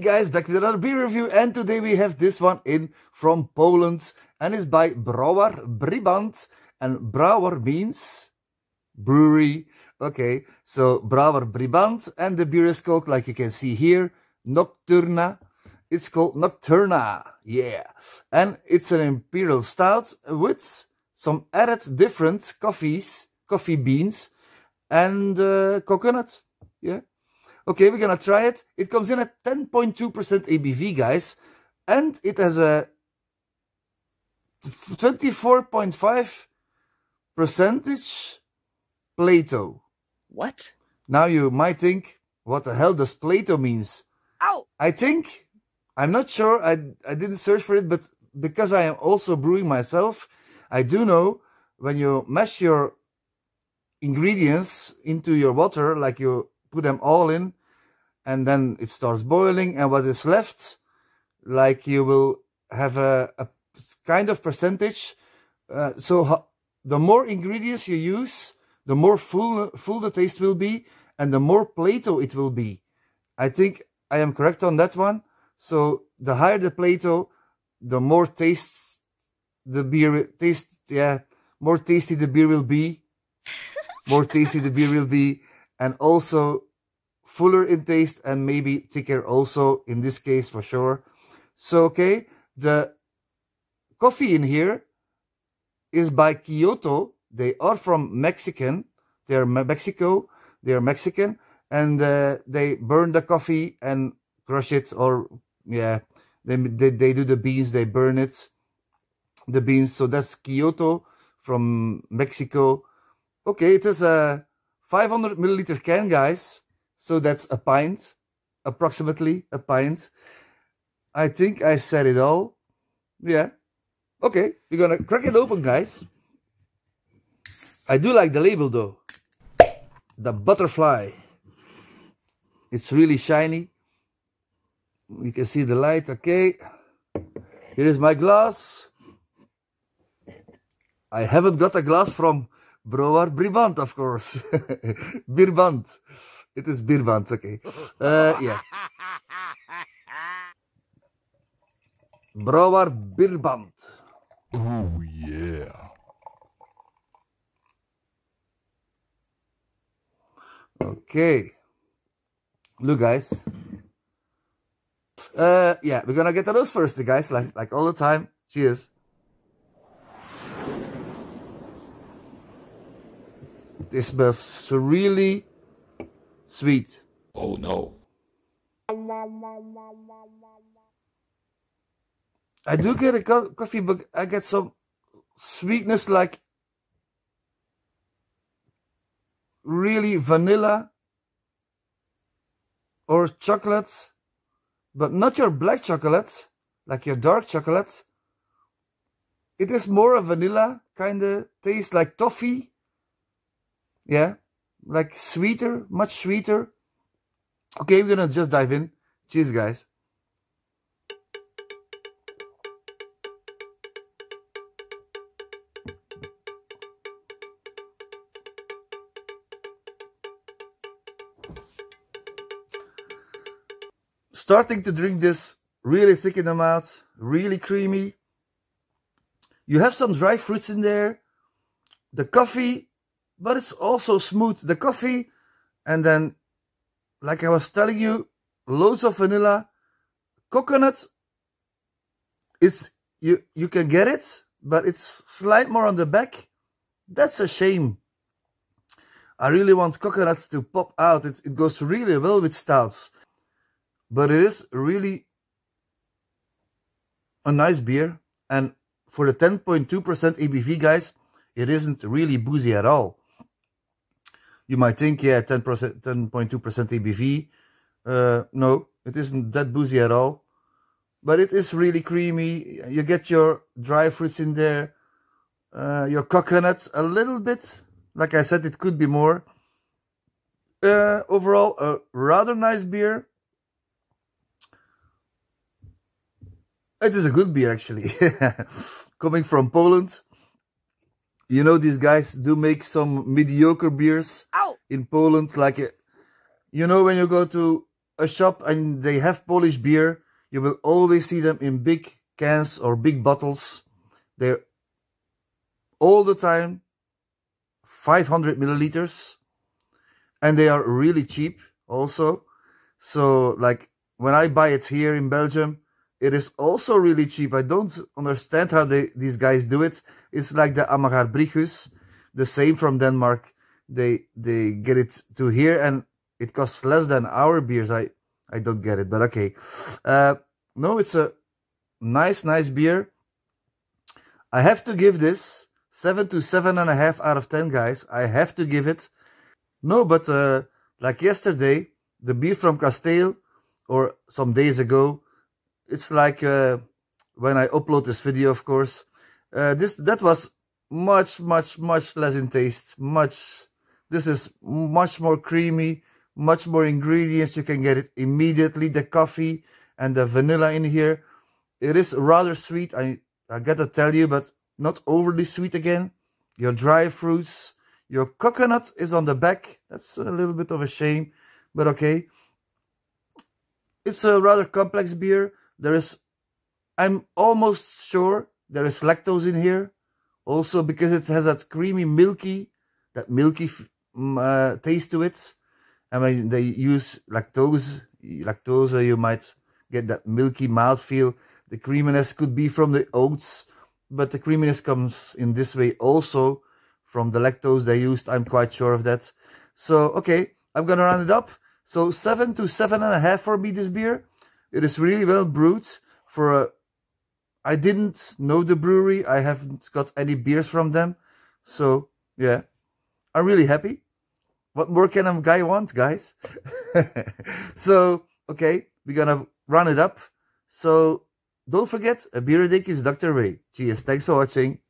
guys, back with another beer review and today we have this one in from Poland and it's by Brouwer Brabant, and Brouwer means brewery. Okay, so Brouwer Brabant, and the beer is called, like you can see here, Nocturna. It's called Nocturna, yeah. And it's an imperial stout with some added different coffees, coffee beans and uh, coconut, yeah. Okay, we're gonna try it. It comes in at 10.2% ABV, guys, and it has a 24.5 percentage Plato. What? Now you might think, what the hell does Plato means? Ow! I think, I'm not sure, I, I didn't search for it, but because I am also brewing myself, I do know when you mash your ingredients into your water, like you put them all in and then it starts boiling and what is left like you will have a, a kind of percentage uh, so the more ingredients you use the more full full the taste will be and the more plato it will be i think i am correct on that one so the higher the plato the more tastes the beer taste yeah more tasty the beer will be more tasty the beer will be and also fuller in taste and maybe thicker also in this case for sure. So, okay, the coffee in here is by Kyoto. They are from Mexican. They are Mexico. They are Mexican. And uh, they burn the coffee and crush it or, yeah, they, they, they do the beans. They burn it, the beans. So that's Kyoto from Mexico. Okay, it is a 500 milliliter can, guys. So that's a pint, approximately a pint. I think I said it all. Yeah. Okay, we're gonna crack it open, guys. I do like the label though. The butterfly. It's really shiny. You can see the light. Okay. Here is my glass. I haven't got a glass from Brouwer Bribant, of course. Birbant. It is Birbant, okay. Uh, yeah. Brouwer Birbant. Oh, yeah. Okay. Look, guys. Uh, yeah, we're gonna get to those first, guys, like, like all the time. Cheers. It smells really sweet. Oh no. I do get a co coffee, but I get some sweetness like really vanilla or chocolate, but not your black chocolate, like your dark chocolate. It is more a vanilla kind of taste, like toffee yeah, like sweeter, much sweeter. Okay, we're gonna just dive in. Cheers, guys. Starting to drink this, really thick in the mouth, really creamy. You have some dry fruits in there. The coffee but it's also smooth the coffee and then like I was telling you loads of vanilla coconut it's you you can get it but it's slight more on the back that's a shame I really want coconuts to pop out it, it goes really well with stouts but it is really a nice beer and for the 10.2% ABV guys it isn't really boozy at all you might think, yeah, 10%, 10.2% ABV. no, it isn't that boozy at all. But it is really creamy. You get your dry fruits in there, uh, your coconuts a little bit. Like I said, it could be more. Uh, overall, a rather nice beer. It is a good beer, actually. Coming from Poland, you know, these guys do make some mediocre beers Ow. in Poland. Like, uh, you know, when you go to a shop and they have Polish beer, you will always see them in big cans or big bottles. They're all the time 500 milliliters and they are really cheap also. So like when I buy it here in Belgium, it is also really cheap. I don't understand how they, these guys do it. It's like the Amagar Brichus, the same from Denmark. They they get it to here and it costs less than our beers. I, I don't get it, but okay. Uh, no, it's a nice, nice beer. I have to give this seven to seven and a half out of ten, guys. I have to give it. No, but uh, like yesterday, the beer from Castile, or some days ago, it's like uh, when I upload this video, of course, uh, this that was much, much, much less in taste. Much, this is much more creamy, much more ingredients. You can get it immediately. The coffee and the vanilla in here. It is rather sweet. I, I gotta tell you, but not overly sweet again. Your dry fruits, your coconut is on the back. That's a little bit of a shame, but okay. It's a rather complex beer. There is, I'm almost sure there is lactose in here. Also because it has that creamy milky, that milky mm, uh, taste to it. I mean, they use lactose, lactose, you might get that milky mouth feel. The creaminess could be from the oats, but the creaminess comes in this way also from the lactose they used. I'm quite sure of that. So, okay, I'm going to round it up. So seven to seven and a half for me, this beer. It is really well brewed for a. I didn't know the brewery. I haven't got any beers from them, so yeah, I'm really happy. What more can a guy want, guys? so okay, we're gonna run it up. So don't forget, a beer a day keeps Dr. Ray. Cheers! Thanks for watching.